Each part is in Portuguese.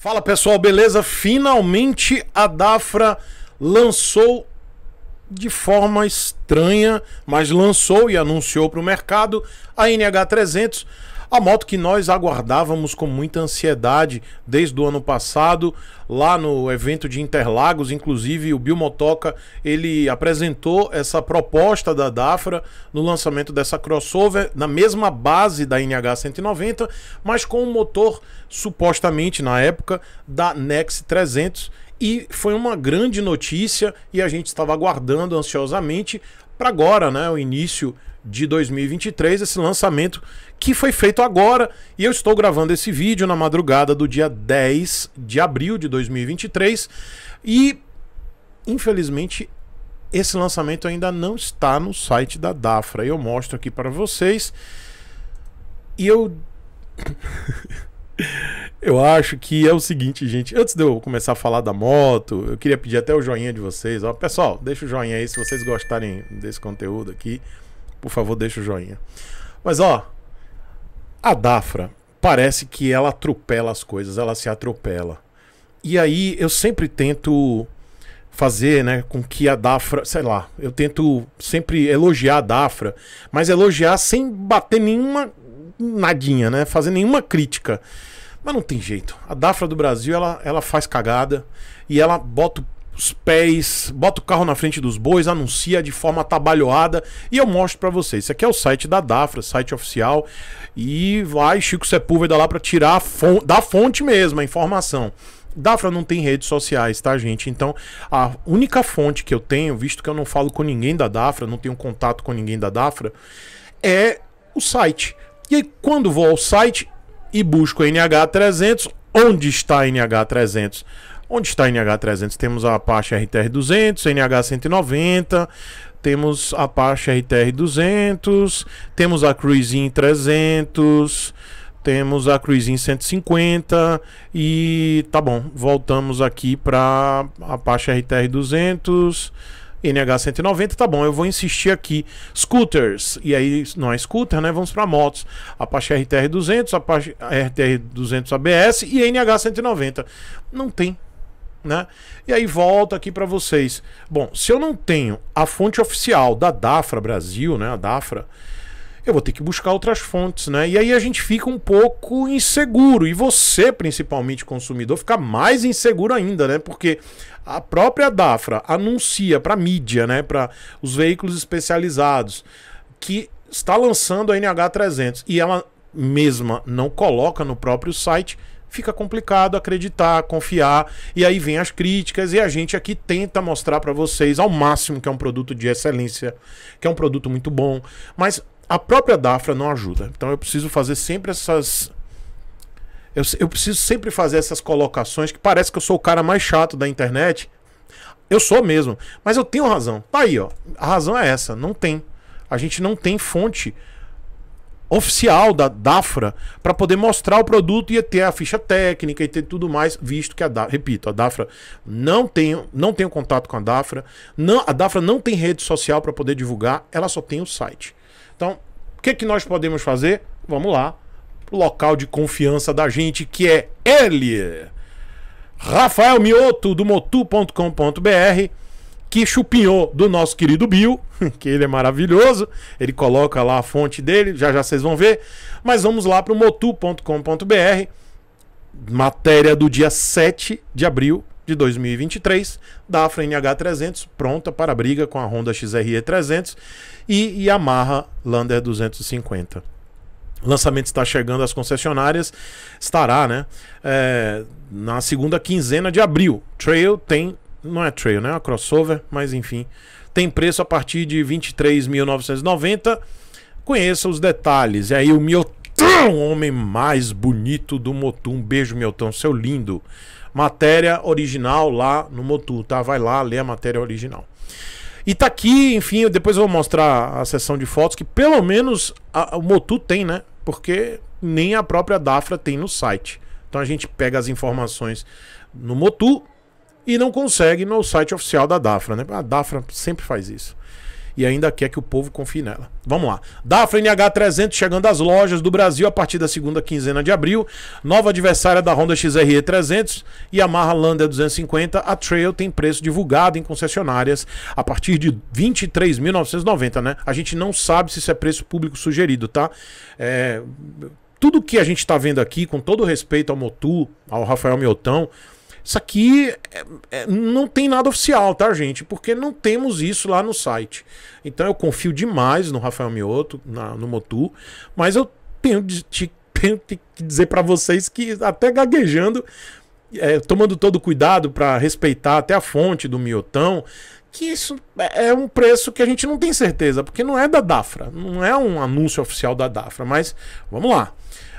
Fala pessoal, beleza? Finalmente a Dafra lançou de forma estranha, mas lançou e anunciou para o mercado a NH300, a moto que nós aguardávamos com muita ansiedade desde o ano passado, lá no evento de Interlagos, inclusive o Bill Motoca, ele apresentou essa proposta da Dafra no lançamento dessa crossover na mesma base da NH190, mas com um motor supostamente na época da Nex 300 e foi uma grande notícia e a gente estava aguardando ansiosamente para agora, né, o início de 2023, esse lançamento que foi feito agora. E eu estou gravando esse vídeo na madrugada do dia 10 de abril de 2023 e infelizmente esse lançamento ainda não está no site da Dafra. Eu mostro aqui para vocês. E eu Eu acho que é o seguinte, gente. Antes de eu começar a falar da moto, eu queria pedir até o joinha de vocês. Ó, pessoal, deixa o joinha aí se vocês gostarem desse conteúdo aqui. Por favor, deixa o joinha. Mas ó, a Dafra parece que ela atropela as coisas, ela se atropela. E aí eu sempre tento fazer, né, com que a Dafra, sei lá, eu tento sempre elogiar a Dafra, mas elogiar sem bater nenhuma nadinha, né, fazer nenhuma crítica. Mas não tem jeito. A Dafra do Brasil, ela, ela faz cagada e ela bota os pés, bota o carro na frente dos bois, anuncia de forma atabalhoada e eu mostro para vocês. Isso aqui é o site da Dafra, site oficial, e vai Chico Sepúlveda lá para tirar da fonte mesmo a informação. Dafra não tem redes sociais, tá, gente? Então, a única fonte que eu tenho, visto que eu não falo com ninguém da Dafra, não tenho contato com ninguém da Dafra, é o site. E aí, quando vou ao site, e busco NH300. Onde está NH300? Onde está NH300? Temos a Apache RTR200, NH190, temos a Apache RTR200, temos a Cruisin 300, temos a Cruisin 150 e tá bom, voltamos aqui para a Apache RTR200. NH190, tá bom, eu vou insistir aqui. Scooters, e aí não é scooter, né? Vamos para motos. Apache RTR 200, Apache RTR 200 ABS e NH190. Não tem, né? E aí volto aqui para vocês. Bom, se eu não tenho a fonte oficial da Dafra Brasil, né? A Dafra eu vou ter que buscar outras fontes, né? E aí a gente fica um pouco inseguro. E você, principalmente consumidor, fica mais inseguro ainda, né? Porque a própria Dafra anuncia para mídia, né, para os veículos especializados que está lançando a NH300 e ela mesma não coloca no próprio site, fica complicado acreditar, confiar, e aí vem as críticas e a gente aqui tenta mostrar para vocês ao máximo que é um produto de excelência, que é um produto muito bom, mas a própria Dafra não ajuda. Então eu preciso fazer sempre essas. Eu, eu, preciso sempre fazer essas colocações que parece que eu sou o cara mais chato da internet. Eu sou mesmo. Mas eu tenho razão. Tá aí, ó. A razão é essa. Não tem. A gente não tem fonte oficial da Dafra para poder mostrar o produto e ter a ficha técnica e ter tudo mais, visto que a Dafra, repito, a Dafra não tem, não tem contato com a Dafra, não, a Dafra não tem rede social para poder divulgar, ela só tem o site. Então, o que, que nós podemos fazer? Vamos lá. Local de confiança da gente, que é ele. Rafael Mioto, do motu.com.br, que chupinhou do nosso querido Bill, que ele é maravilhoso. Ele coloca lá a fonte dele, já já vocês vão ver. Mas vamos lá para o motu.com.br, matéria do dia 7 de abril de 2023, da Afra NH300, pronta para briga com a Honda XRE300 e Yamaha Lander 250. O lançamento está chegando às concessionárias, estará, né? É, na segunda quinzena de abril. Trail tem, não é trail, né? É uma crossover, mas enfim, tem preço a partir de 23.990. Conheça os detalhes. E aí o Miotão, homem mais bonito do Motum. Um beijo, Miotão, seu lindo. Matéria original lá no Motu, tá? Vai lá ler a matéria original. E tá aqui, enfim, eu depois vou mostrar a sessão de fotos que pelo menos a, o Motu tem, né? Porque nem a própria Dafra tem no site. Então a gente pega as informações no Motu e não consegue no site oficial da Dafra, né? A Dafra sempre faz isso e ainda quer que o povo confie nela. Vamos lá. Dafra NH300 chegando às lojas do Brasil a partir da segunda quinzena de abril. Nova adversária da Honda XRE 300 e a Marra Lander 250. A Trail tem preço divulgado em concessionárias a partir de 23.990, né? A gente não sabe se isso é preço público sugerido, tá? É... Tudo que a gente está vendo aqui, com todo respeito ao Motu, ao Rafael Miotão, isso aqui é, é, não tem nada oficial, tá, gente? Porque não temos isso lá no site. Então eu confio demais no Rafael Mioto, na, no Motu, mas eu tenho, de, de, tenho que dizer para vocês que até gaguejando, é, tomando todo cuidado para respeitar até a fonte do Miotão, que isso é, é um preço que a gente não tem certeza, porque não é da Dafra, não é um anúncio oficial da Dafra, mas vamos lá.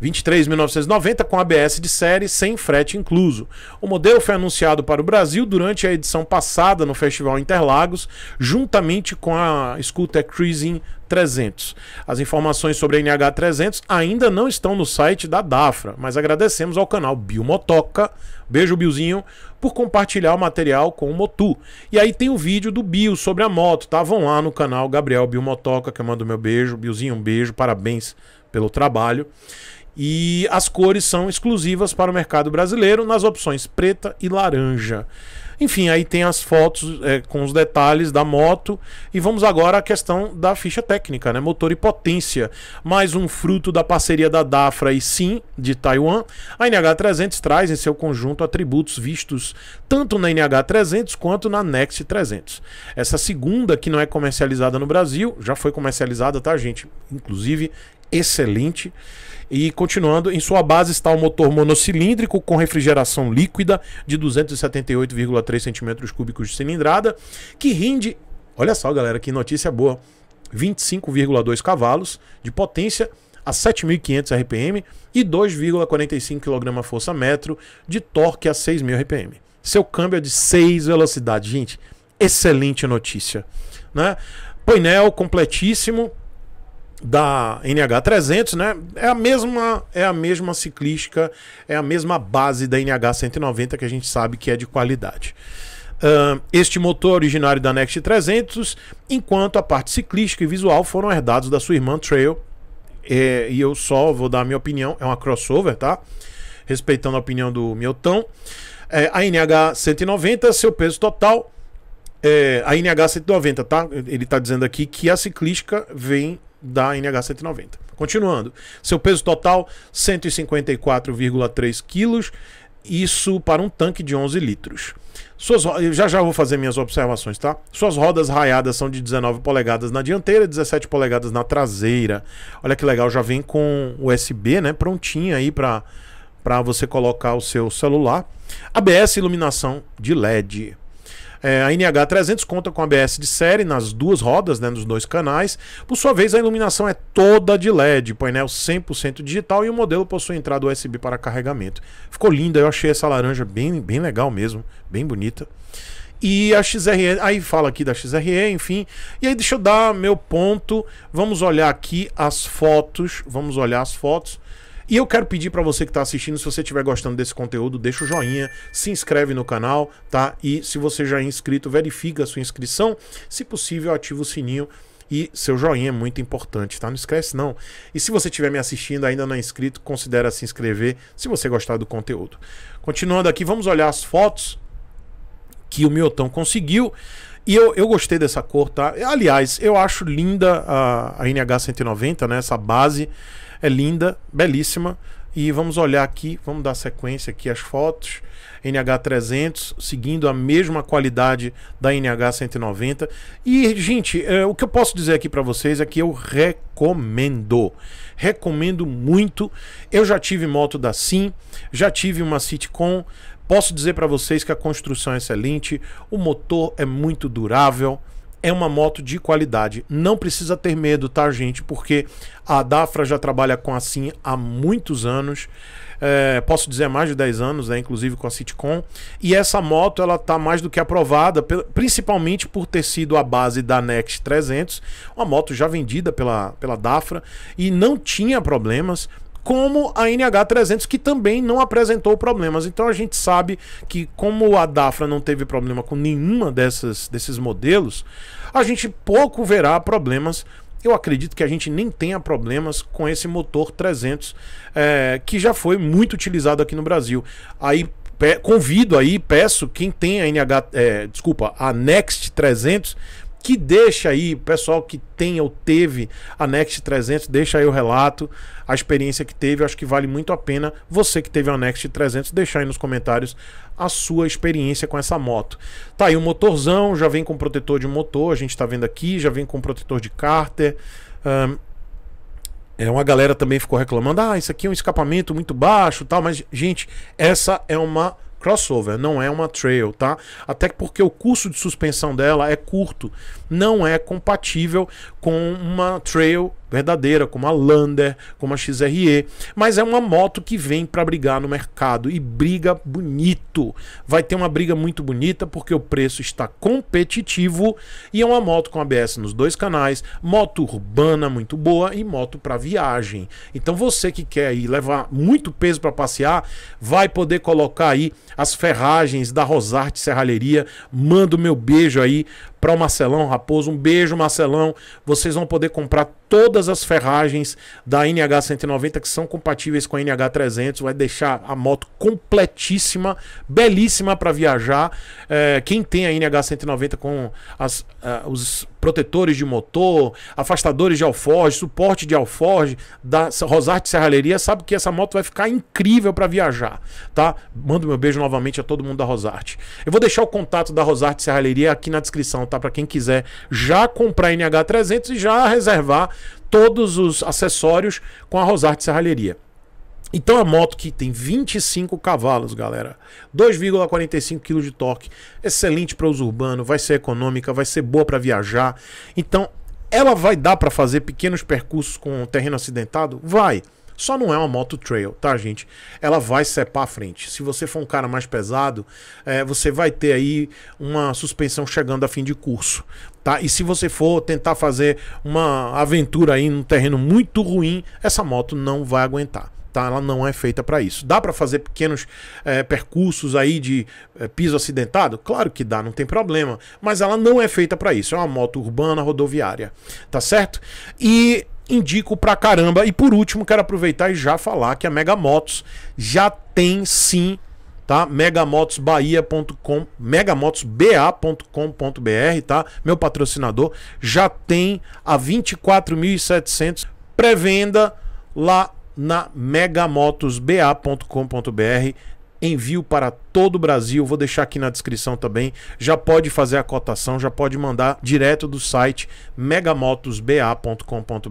23.990 com ABS de série, sem frete incluso. O modelo foi anunciado para o Brasil durante a edição passada no Festival Interlagos, juntamente com a Scooter Cruising 300. As informações sobre a NH300 ainda não estão no site da Dafra, mas agradecemos ao canal Bilmotoca, beijo Biozinho, por compartilhar o material com o Motu. E aí tem o vídeo do Bio sobre a moto, tá? Vão lá no canal Gabriel Bilmotoca, que eu mando meu beijo. Biozinho, um beijo, parabéns pelo trabalho. E as cores são exclusivas para o mercado brasileiro nas opções preta e laranja. Enfim, aí tem as fotos é, com os detalhes da moto. E vamos agora à questão da ficha técnica, né? Motor e potência. Mais um fruto da parceria da Dafra e Sim, de Taiwan. A NH300 traz em seu conjunto atributos vistos tanto na NH300 quanto na Next 300. Essa segunda, que não é comercializada no Brasil, já foi comercializada, tá, gente? Inclusive excelente. E continuando, em sua base está o um motor monocilíndrico com refrigeração líquida de 278,3 cm cúbicos de cilindrada, que rinde, olha só galera, que notícia boa, 25,2 cavalos de potência a 7.500 RPM e 2,45 kgfm de torque a 6.000 RPM. Seu câmbio é de 6 velocidades, gente, excelente notícia. Né? Painel completíssimo, da NH300, né? É a mesma, é a mesma ciclística, é a mesma base da NH190 que a gente sabe que é de qualidade. Uh, este motor originário da Next 300, enquanto a parte ciclística e visual foram herdados da sua irmã Trail. É, e eu só vou dar a minha opinião, é uma crossover, tá? Respeitando a opinião do Milton. É, a NH 190, seu peso total é, a NH 190, tá? Ele tá dizendo aqui que a ciclística vem da NH190. Continuando, seu peso total 154,3 quilos, isso para um tanque de 11 litros. Suas, já já vou fazer minhas observações, tá? Suas rodas raiadas são de 19 polegadas na dianteira, 17 polegadas na traseira. Olha que legal, já vem com USB, né? Prontinha aí para para você colocar o seu celular. ABS, iluminação de LED. É, a NH300 conta com ABS de série nas duas rodas, né, nos dois canais. Por sua vez, a iluminação é toda de LED, painel 100% digital e o modelo possui entrada USB para carregamento. Ficou linda, eu achei essa laranja bem, bem legal mesmo, bem bonita. E a XRE, aí fala aqui da XRE, enfim. E aí deixa eu dar meu ponto. Vamos olhar aqui as fotos, vamos olhar as fotos. E eu quero pedir para você que está assistindo, se você estiver gostando desse conteúdo, deixa o joinha, se inscreve no canal, tá? E se você já é inscrito, verifica a sua inscrição. Se possível, ativa o sininho e seu joinha é muito importante, tá? Não esquece não. E se você estiver me assistindo ainda não é inscrito, considere se inscrever se você gostar do conteúdo. Continuando aqui, vamos olhar as fotos que o Miotão conseguiu. E eu, eu gostei dessa cor, tá? Aliás, eu acho linda a, a NH190, né? Essa base. É linda, belíssima. E vamos olhar aqui, vamos dar sequência aqui as fotos. NH300, seguindo a mesma qualidade da NH190. E, gente, é, o que eu posso dizer aqui para vocês é que eu recomendo. Recomendo muito. Eu já tive moto da Sim, já tive uma Citicon. Posso dizer para vocês que a construção é excelente, o motor é muito durável é uma moto de qualidade. Não precisa ter medo, tá, gente? Porque a Dafra já trabalha com a SIM há muitos anos. É, posso dizer mais de 10 anos, né, inclusive com a Citcom. E essa moto ela tá mais do que aprovada, principalmente por ter sido a base da Next 300, uma moto já vendida pela, pela Dafra e não tinha problemas como a NH300, que também não apresentou problemas. Então a gente sabe que, como a Dafra não teve problema com nenhuma dessas, desses modelos, a gente pouco verá problemas. Eu acredito que a gente nem tenha problemas com esse motor 300, é, eh, que já foi muito utilizado aqui no Brasil. Aí convido aí, peço quem tem a NH, é, eh, desculpa, a Next 300 que deixa aí, pessoal que tem ou teve a Next 300, deixa aí o relato, a experiência que teve, acho que vale muito a pena você que teve a Next 300, deixar aí nos comentários a sua experiência com essa moto. Tá aí o motorzão, já vem com protetor de motor, a gente tá vendo aqui, já vem com protetor de cárter, um, é, uma galera também ficou reclamando, ah, isso aqui é um escapamento muito baixo tal, mas, gente, essa é uma crossover, não é uma trail, tá? Até porque o curso de suspensão dela é curto, não é compatível com uma trail verdadeira, como a Lander, como a XRE, mas é uma moto que vem para brigar no mercado e briga bonito. Vai ter uma briga muito bonita porque o preço está competitivo e é uma moto com ABS nos dois canais, moto urbana muito boa e moto para viagem. Então você que quer ir levar muito peso para passear, vai poder colocar aí as ferragens da Rosarte Serralheria. Manda o meu beijo aí para o Marcelão Raposo. Um beijo, Marcelão. Vocês vão poder comprar todas todas as ferragens da NH190 que são compatíveis com a NH300. Vai deixar a moto completíssima, belíssima para viajar. É, quem tem a NH190 com as, uh, os protetores de motor, afastadores de alforge, suporte de alforge da Rosarte Serralheria, sabe que essa moto vai ficar incrível para viajar, tá? Mando meu beijo novamente a todo mundo da Rosarte. Eu vou deixar o contato da Rosarte Serralheria aqui na descrição, tá? Para quem quiser já comprar a NH300 e já reservar todos os acessórios com a Rosarte Serralheria. Então a moto que tem 25 cavalos, galera, 2,45 kg de torque, excelente para uso urbano, vai ser econômica, vai ser boa para viajar. Então ela vai dar para fazer pequenos percursos com terreno acidentado? Vai. Só não é uma moto trail, tá, gente? Ela vai separ a frente. Se você for um cara mais pesado, é, você vai ter aí uma suspensão chegando a fim de curso, tá? E se você for tentar fazer uma aventura aí num terreno muito ruim, essa moto não vai aguentar tá? Ela não é feita para isso. Dá para fazer pequenos é, percursos aí de é, piso acidentado? Claro que dá, não tem problema. Mas ela não é feita para isso. É uma moto urbana rodoviária, tá certo? E indico pra caramba. E por último, quero aproveitar e já falar que a Mega Motos já tem sim tá? megamotosbahia.com, megamotosba.com.br, tá? Meu patrocinador já tem a 24.700 pré-venda lá na megamotosba.com.br. Envio para todo o Brasil, vou deixar aqui na descrição também. Já pode fazer a cotação, já pode mandar direto do site megamotosba.com.br.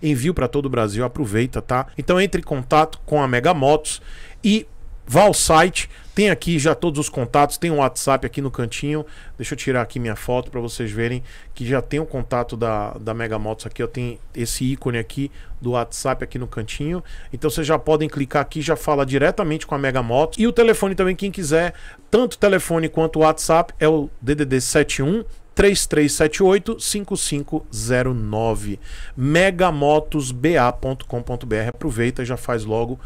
Envio para todo o Brasil, aproveita, tá? Então entre em contato com a Megamotos e vá ao site, tem aqui já todos os contatos, tem um WhatsApp aqui no cantinho. Deixa eu tirar aqui minha foto para vocês verem que já tem o contato da, da Mega Motos aqui. eu tenho esse ícone aqui do WhatsApp aqui no cantinho. Então vocês já podem clicar aqui, já fala diretamente com a Mega Motos. E o telefone também, quem quiser, tanto telefone quanto WhatsApp, é o DDD 71 3378-5509. megamotosba.com.br. Aproveita e já faz logo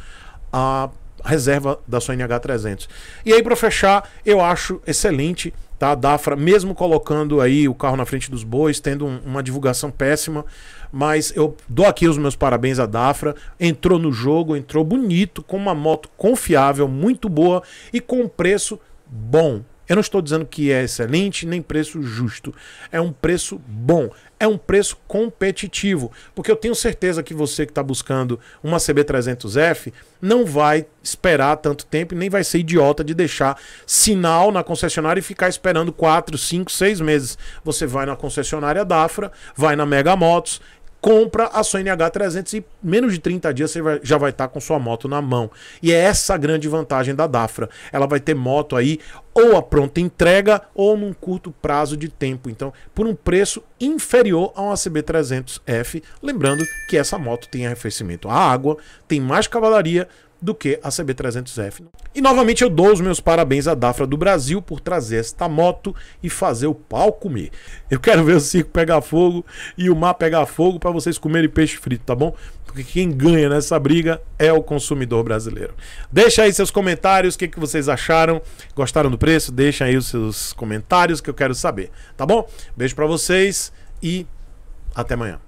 a reserva da sua NH300. E aí, para fechar, eu acho excelente tá? A Dafra, mesmo colocando aí o carro na frente dos bois, tendo um, uma divulgação péssima, mas eu dou aqui os meus parabéns à Dafra. Entrou no jogo, entrou bonito, com uma moto confiável, muito boa e com um preço bom. Eu não estou dizendo que é excelente nem preço justo. É um preço bom, é um preço competitivo, porque eu tenho certeza que você que está buscando uma CB300F não vai esperar tanto tempo e nem vai ser idiota de deixar sinal na concessionária e ficar esperando 4, 5, 6 meses. Você vai na concessionária Dafra, vai na Mega Motos compra a sua NH300 e em menos de 30 dias você vai, já vai estar tá com sua moto na mão. E é essa a grande vantagem da Dafra. Ela vai ter moto aí ou a pronta entrega ou num curto prazo de tempo. Então, por um preço inferior a uma CB300F. Lembrando que essa moto tem arrefecimento à água, tem mais cavalaria, do que a CB300F. E novamente eu dou os meus parabéns à Dafra do Brasil por trazer esta moto e fazer o pau comer. Eu quero ver o circo pegar fogo e o mar pegar fogo para vocês comerem peixe frito, tá bom? Porque quem ganha nessa briga é o consumidor brasileiro. Deixa aí seus comentários, o que, que vocês acharam? Gostaram do preço? Deixa aí os seus comentários que eu quero saber, tá bom? Beijo para vocês e até amanhã.